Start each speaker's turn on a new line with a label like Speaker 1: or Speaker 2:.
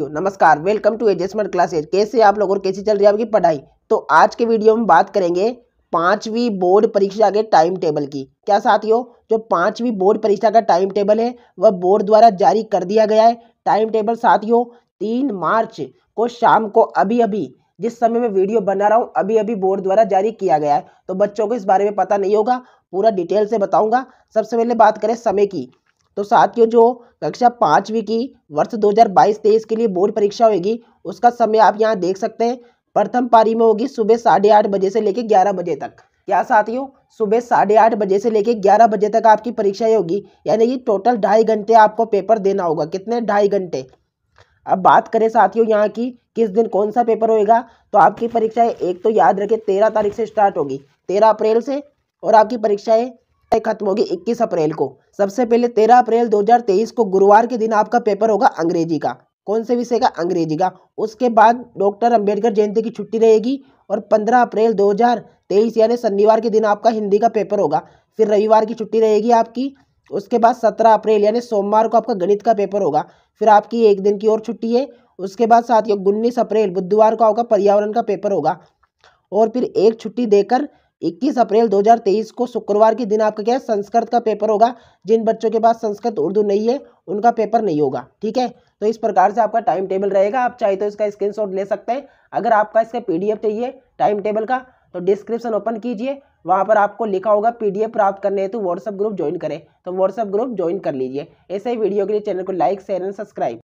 Speaker 1: नमस्कार welcome to adjustment classes कैसे आप लोग और कैसी चल रही है आपकी पढ़ाई तो आज के वीडियो में बात करेंगे पांचवी बोर्ड परीक्षा के टाइम टेबल की क्या साथियों जो पांचवी बोर्ड परीक्षा का टाइम टेबल है वह बोर्ड द्वारा जारी कर दिया गया है टाइम टेबल साथियों तीन मार्च को शाम को अभी अभी जिस समय मैं वीडियो बना रहा हूँ अभी अभी बोर्ड द्वारा जारी किया गया है तो बच्चों को इस बारे में पता नहीं होगा पूरा डिटेल से बताऊंगा सबसे पहले बात करें समय की तो साथियों जो कक्षा पाँचवीं की वर्ष 2022-23 के लिए बोर्ड परीक्षा होगी उसका समय आप यहाँ देख सकते हैं प्रथम पारी में होगी सुबह साढ़े आठ बजे से लेकर ग्यारह बजे तक क्या साथियों सुबह साढ़े आठ बजे से लेकर ग्यारह बजे तक आपकी परीक्षाएं होगी यानी कि टोटल ढाई घंटे आपको पेपर देना होगा कितने ढाई घंटे अब बात करें साथियों यहाँ की किस दिन कौन सा पेपर होएगा तो आपकी परीक्षाएं एक तो याद रखें तेरह तारीख से स्टार्ट होगी तेरह अप्रैल से और आपकी परीक्षाएं खत्म होगी 21 अप्रैल को सबसे पहले 13 अप्रैल 2023 को गुरुवार के दिन आपका पेपर होगा अंग्रेजी का कौन से विषय का अंग्रेजी का उसके बाद डॉक्टर अंबेडकर जयंती की छुट्टी रहेगी और 15 अप्रैल 2023 यानी शनिवार के दिन आपका हिंदी का पेपर होगा फिर रविवार की छुट्टी रहेगी आपकी उसके बाद 17 अप्रैल यानी सोमवार को आपका गणित का पेपर होगा फिर आपकी एक दिन की और छुट्टी है उसके बाद साथियों उन्नीस अप्रैल बुधवार को आपका पर्यावरण का पेपर होगा और फिर एक छुट्टी देकर 21 अप्रैल 2023 को शुक्रवार के दिन आपका क्या है संस्कृत का पेपर होगा जिन बच्चों के पास संस्कृत उर्दू नहीं है उनका पेपर नहीं होगा ठीक है तो इस प्रकार से आपका टाइम टेबल रहेगा आप चाहे तो इसका स्क्रीनशॉट ले सकते हैं अगर आपका इसका पीडीएफ चाहिए टाइम टेबल का तो डिस्क्रिप्शन ओपन कीजिए वहाँ पर आपको लिखा होगा पी प्राप्त करने हेतु व्हाट्सअप ग्रुप ज्वाइन करें तो व्हाट्सअप ग्रुप ज्वाइन कर लीजिए ऐसे ही वीडियो के लिए चैनल को लाइक शेयर एंड सब्सक्राइब